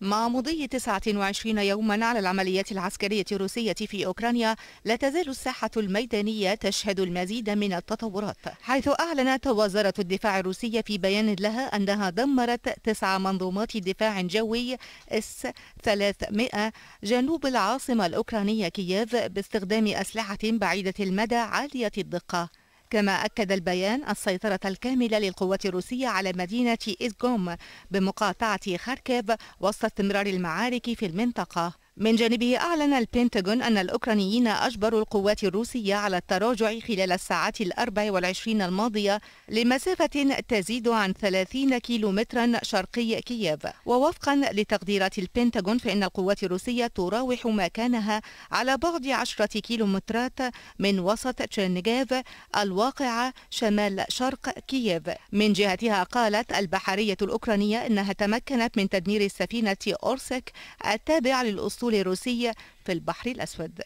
مع مضي 29 يوما على العمليات العسكرية الروسية في أوكرانيا لا تزال الساحة الميدانية تشهد المزيد من التطورات حيث أعلنت وزارة الدفاع الروسية في بيان لها أنها دمرت تسع منظومات دفاع جوي اس 300 جنوب العاصمة الأوكرانية كييف باستخدام أسلحة بعيدة المدى عالية الدقة كما أكد البيان السيطرة الكاملة للقوات الروسية على مدينة إزغوم بمقاطعة خاركيف وسط استمرار المعارك في المنطقة من جانبه أعلن البنتاغون أن الأوكرانيين أجبروا القوات الروسية على التراجع خلال الساعات الأربع والعشرين الماضية لمسافة تزيد عن 30 كيلومترا شرقي كييف ووفقا لتقديرات البنتاغون فإن القوات الروسية تراوح مكانها على بعد 10 كيلومترات من وسط تشيرنيغيف الواقعة شمال شرق كييف من جهتها قالت البحرية الأوكرانية أنها تمكنت من تدمير السفينة أورسك التابع للأسطول الأصول الروسية في البحر الأسود